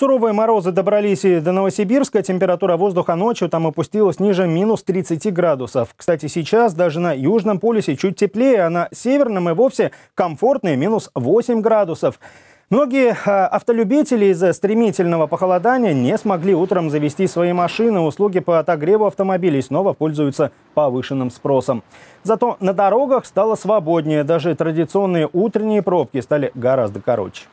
Суровые морозы добрались и до Новосибирска. Температура воздуха ночью там опустилась ниже минус 30 градусов. Кстати, сейчас даже на Южном полюсе чуть теплее, а на Северном и вовсе комфортные минус 8 градусов. Многие а, автолюбители из-за стремительного похолодания не смогли утром завести свои машины. Услуги по отогреву автомобилей снова пользуются повышенным спросом. Зато на дорогах стало свободнее. Даже традиционные утренние пробки стали гораздо короче.